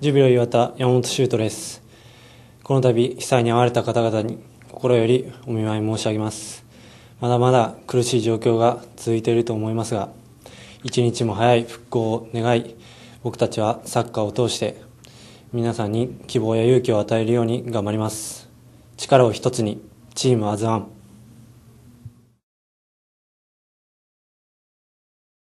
ジュビロ磐田山本修斗です。この度、被災に遭われた方々に心よりお見舞い申し上げます。まだまだ苦しい状況が続いていると思いますが、一日も早い復興を願い、僕たちはサッカーを通して、皆さんに希望や勇気を与えるように頑張ります。力を一つに、チームアズワン。